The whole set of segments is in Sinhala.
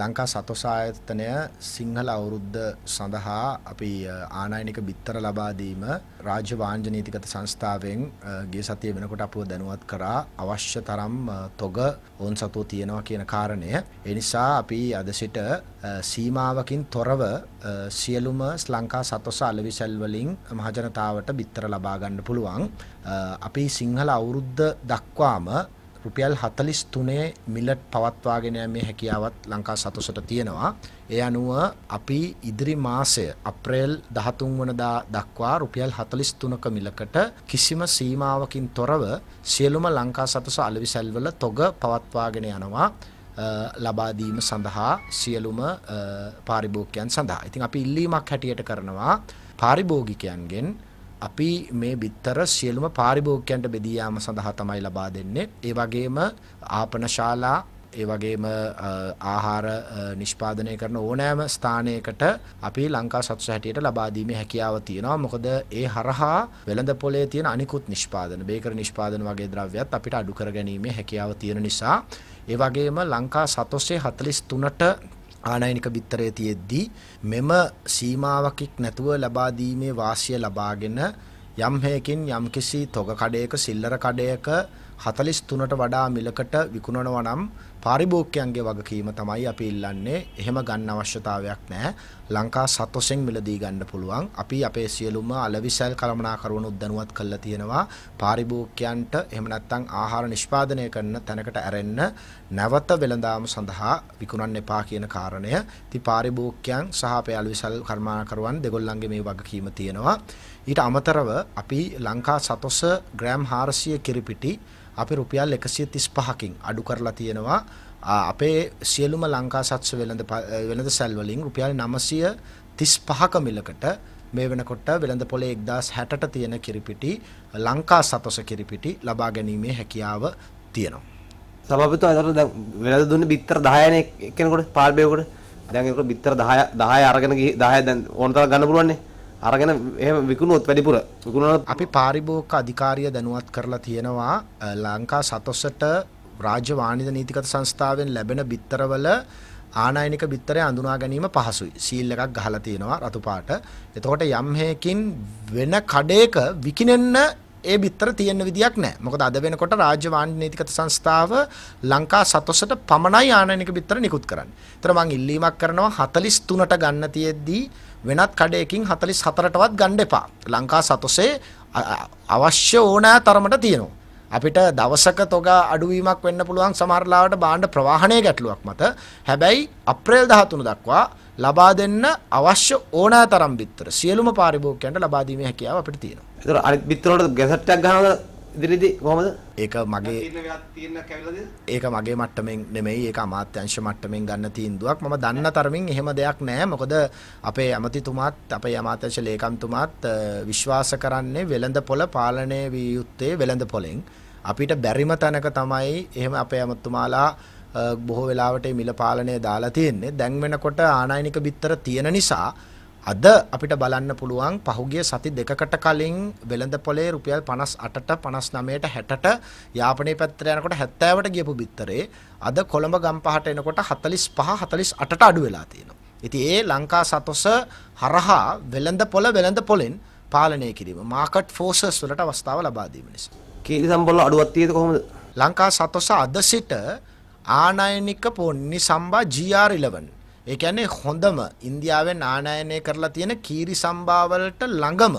ලංකා සතෝස ආයතනය සිංහල අවුරුද්ද සඳහා අපි ආනයනික බිත්තර ලබා දීම රාජ්‍ය වාණිජ නීතිගත සංස්ථාවෙන් ගිය සතිය වෙනකොට අපව දැනුවත් කරා අවශ්‍ය තරම් තොග ඕන් සතුව තියෙනවා කියන කාරණය. ඒ නිසා අපි අද සිට සීමාවකින් තොරව සියලුම ලංකා සතෝස අලෙවිසැල් වලින් මහජනතාවට බිත්තර ලබා ගන්න පුළුවන්. අපි සිංහල අවුරුද්ද දක්වාම රුපියල් 43 මිලට් පවත්වාගෙන යෑමේ හැකියාවත් ලංකා සතුසට තියෙනවා. ඒ අනුව අපි ඉදිරි මාසය අප්‍රේල් 13 වනදා දක්වා රුපියල් 43ක මිලකට කිසිම සීමාවකින් තොරව සියලුම ලංකා සතුස අලෙවිසැල්වල තොග පවත්වාගෙන යනවා. ලබාදීම සඳහා සියලුම පාරිභෝගකයන් සඳහා. ඉතින් අපි ඉල්ලීමක් හැටියට කරනවා පාරිභෝගිකයන්ගෙන් අපි මේ බිත්තර සියලුම පාරිභෝගිකයන්ට බෙදී යාම සඳහා තමයි ලබා දෙන්නේ. ඒ වගේම ආපන ශාලා ඒ වගේම ආහාර නිෂ්පාදනය කරන ඕනෑම ස්ථානයකට අපි ලංකා සත්තු හැටියට ලබා දීමේ හැකියාව තියෙනවා. මොකද ඒ හරහා වෙළඳ පොලේ තියෙන අනිකුත් නිෂ්පාදන, බේකරි නිෂ්පාදන වගේ ද්‍රව්‍යත් අපිට අඩු කර ගැනීමේ හැකියාව තියෙන නිසා ඒ වගේම ලංකා සතොස්සේ 43ට ආනයනික බිත්තරය තියෙද්දී මෙම සීමාවකෙක් නැතුව ලබා දීමේ වාසිය ලබාගෙන යම් හේකින් යම්කිසි තොග කඩයක සිල්ලර කඩයක 43ට වඩා මිලකට විකුණනවා නම් පාරිභෝගිකයන්ගේ වගකීම තමයි අපි ඉල්ලන්නේ. එහෙම ගන්න අවශ්‍යතාවයක් නැහැ. ලංකා සතොසෙන් මිලදී ගන්න පුළුවන්. අපි අපේ සියලුම අලවිසල් කළමනාකරුවනුත් දැනුවත් කළා තියෙනවා. පාරිභෝගිකයන්ට එහෙම නැත්නම් ආහාර නිෂ්පාදනය කරන තැනකට ඇරෙන්න නැවත වෙළඳාම සඳහා විකුණන්න එපා කියන කාරණය. ඉතින් පාරිභෝගිකයන් සහ අපේ අලවිසල් කර්මාකරුවන් දෙගොල්ලන්ගේ මේ වගකීම තියෙනවා. ඊට අමතරව අපි ලංකා සතොස ග්‍රෑම් 400 කිරිපිටි අපි රුපියල් 135කින් අඩු කරලා තියෙනවා අපේ සියලුම ලංකා සත්ස වෙළඳ වෙළඳ සැල් වලින් රුපියල් 935ක මිලකට මේ වෙනකොට වෙළඳ පොලේ 1060ට තියෙන කිරිපිටි ලංකා සතොස කිරිපිටි ලබා ගැනීමේ හැකියාව තියෙනවා. සභාපතිතුමා අදට දැන් වෙළඳ දුන්නේ බිත්තර 10 එක්කෙනෙකුට පාල්බේකට දැන් ඒකට බිත්තර 10 10 අරගෙන 10 දැන් ඕන තරම් ගන්න පුළුවන්නේ. අරගෙන එහෙම විකුණුවොත් වැඩිපුර විකුණනොත් අපි පාරිභෝගික අධිකාරිය දැනුවත් කරලා තියෙනවා ලංකා සතොසට රාජ්‍ය වාණිජ නීතිගත සංස්ථාවෙන් ලැබෙන බිත්තරවල ආනයනික බිත්තරය අඳුනා ගැනීම පහසුයි. සීල් එකක් ගහලා තියෙනවා රතු පාට. එතකොට යම් හේකින් වෙන කඩේක විකිනෙන්න ඒ බිත්තර තියෙන විදියක් නැහැ. මොකද අද වෙනකොට රාජ්‍ය වාණිජ නීතිගත සංස්ථාව ලංකා සතොසට පමණයි ආනයනික බිත්තර නිකුත් කරන්නේ. ඒතර මං ඉල්ලීමක් කරනවා 43ට ගන්න තියෙද්දී වෙනත් කඩයකින් 44ටවත් ගන්න එපා. ලංකා සතොසේ අවශ්‍ය ඕනෑ තරමට තියෙනවා. අපිට දවසක තොග අඩුවීමක් වෙන්න පුළුවන් සමහරලාවට බාණ්ඩ ප්‍රවාහණය ගැටලුවක් මත හැබැයි අප්‍රේල් 13 දක්වා ලබා දෙන්න අවශ්‍ය ඕනෑ තරම් බිත්තර සියලුම පාරිභෝගිකයන්ට ලබා දීමේ හැකියාව අපිට තියෙනවා. ඒතර අනිත් බිත්තරවලට ගැසට්ටක් ගහනවද ඉදිරිදී කොහමද? ඒක මගේ ඒක මගේ මට්ටමින් නෙමෙයි ඒක අමාත්‍යංශ මට්ටමින් ගන්න තීන්දුවක්. මම දන්න තරමින් එහෙම දෙයක් නැහැ. මොකද අපේ ඇමතිතුමාත් අපේ අමාත්‍යංශ ලේකම්තුමාත් විශ්වාස කරන්නේ වෙළඳ පොළ පාලනය විය යුත්තේ වෙළඳ පොළෙන්. අපිට බැරිම තැනක තමයි එහෙම අපේ ඇමතුමාලා බොහෝ වෙලාවට මිල පාලනය දාලා තියෙන්නේ. දැන් වෙනකොට ආනයනික බිත්තර තියෙන නිසා අද අපිට බලන්න පුළුවන් පහුගිය සති දෙකකට කලින් වෙළඳ පොලේ රුපියල් 58ට 59ට 60ට යාපනයේ පැත්තට යනකොට 70ට ගියපු බිත්තරේ අද කොළඹ ගම්පහට එනකොට 45 48ට අඩු වෙලා තියෙනවා. ඉතින් ඒ ලංකා සතොස හරහා වෙළඳ පොළ වෙළඳ පොලෙන් පාලනය කිරීම මාකට් ෆෝසස් වලට අවස්ථාව ලබා දීම නිසා. කීරි සම්බොල අඩුවක් තියෙද කොහොමද? ලංකා සතොස අද සිට ආනයනික පොන්නි සම්බා GR11 ඒ කියන්නේ හොඳම ඉන්දියාවෙන් ආනයනය කරලා තියෙන කීරි සම්භාවලට ළඟම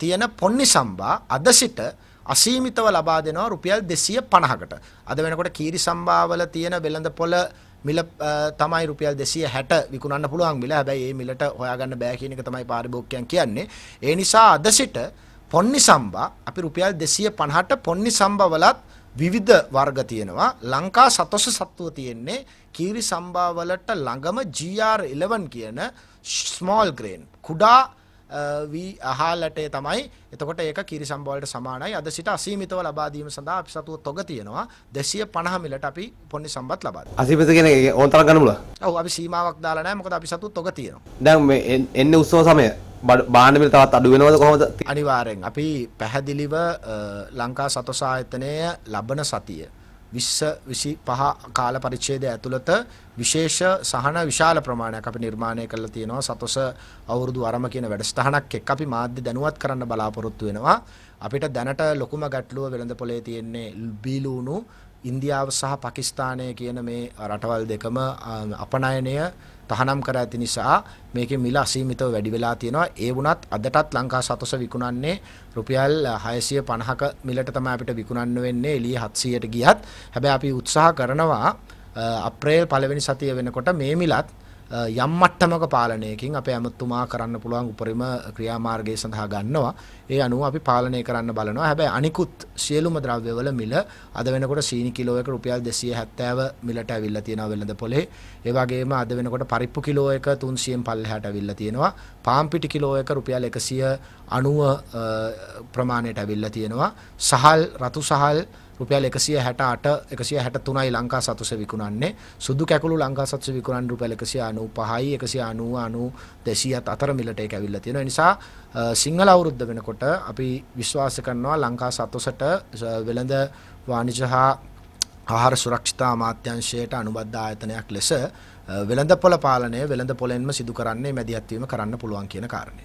තියෙන පොන්නි සම්භා අද සිට අසීමිතව ලබා දෙනවා රුපියල් 250කට. අද වෙනකොට කීරි සම්භාවල තියෙන වෙළඳ පොළ මිල තමයි රුපියල් 260 විකුණන්න පුළුවන් මිල. හැබැයි මේ මිලට හොයාගන්න බෑ කියන එක තමයි පාරිභෝගිකයන් කියන්නේ. ඒ නිසා අද සිට පොන්නි සම්භා අපි රුපියල් 250ට පොන්නි සම්භාවලත් විවිධ වර්ග තියෙනවා ලංකා සතොස සත්වෝ තියෙන්නේ කීරි සම්භාවලට ළඟම GR11 කියන ස්මෝල් ග්‍රේන් කුඩා අහාලටේ තමයි එතකොට ඒක කිරි සම්බෝලට සමානයි අද සිට අසීමිතව ලබා දීම සඳහා අපි සතුව තොග තියෙනවා 250 මිලට අපි පොන්ඩි සම්බත් ලබා දෙනවා. අසීමිත කියන්නේ ඕන තරම් ගන්න බුණා. ඔව් අපි සීමාවක් දාලා නැහැ මොකද අපි සතුව තොග තියෙනවා. දැන් මේ එන්නේ උත්සව සමය බාණ්ඩමිල තවත් අඩු වෙනවද කොහොමද? අනිවාර්යෙන් අපි පැහැදිලිව ලංකා සතු සායතනය ලබන සතිය විස්ස විසි පහ කාල පරිච්ඡේදය ඇතුළත විශේෂ සහන විශාල ප්‍රමාණයක් අපි නිර්මාණය කරලා තියෙනවා සතොස අවුරුදු අරම කියන වැඩසටහනක් එක්ක අපි මාධ්‍ය දැනුවත් කරන්න බලාපොරොත්තු වෙනවා අපිට දැනට ලොකුම ගැටලුව වෙළඳ පොලේ තියෙන්නේ බීලූණු ඉන්දියාව සහ පකිස්ථානය කියන මේ රටවල් දෙකම අපනයනය තහනම් කර ඇති නිසා මේකේ මිල අසීමිතව වැඩි වෙලා තියෙනවා ඒ වුණත් අදටත් ලංකා සතොස විකුණන්නේ රුපියල් 650ක මිලට තමයි අපිට විකුණන්න වෙන්නේ එළිය 700ට ගියත් හැබැයි අපි උත්සාහ කරනවා අප්‍රේල් පළවෙනි සතිය වෙනකොට මේ මිලත් යම් මට්ටමක පාලනයකින් අපේ ඇමතුමා කරන්න පුළුවන් උපරිම ක්‍රියාමාර්ගය සඳහා ගන්නවා. ඒ අනුව අපි පාලනය කරන්න බලනවා. හැබැයි අනිකුත් සියලුම ද්‍රව්‍යවල මිල අද වෙනකොට සීනි කිලෝ එක රුපියල් 270 මිලට ඇවිල්ලා තියෙනවා වෙළඳ පොලේ. ඒ වගේම අද වෙනකොට පරිප්පු කිලෝ එක 300න් පල්ලෙහාට ඇවිල්ලා තියෙනවා. පාම් පිටි කිලෝ එක රුපියල් 190 ප්‍රමාණයට ඇවිල්ලා තියෙනවා. සහල් රතු සහල් රුපියල් 168 163යි ලංකා සතුස විකුණන්නේ. සුදු කැකුළු ලංකා සතුස විකුණන්නේ රුපියල් 195යි 190 90 200ත් අතර මිලට ඒක ඇවිල්ලා තියෙනවා. ඒ නිසා සිංහල අවුරුද්ද වෙනකොට අපි විශ්වාස කරනවා ලංකා සතුසට වෙළඳ වාණිජ හා ආහාර සුරක්ෂිතා අමාත්‍යංශයට අනුබද්ධ ආයතනයක් ලෙස වෙළඳ පොළ පාලනය වෙළඳ පොළෙන්ම සිදු කරන්නේ මැදිහත්වීම කරන්න පුළුවන් කියන කාරණය.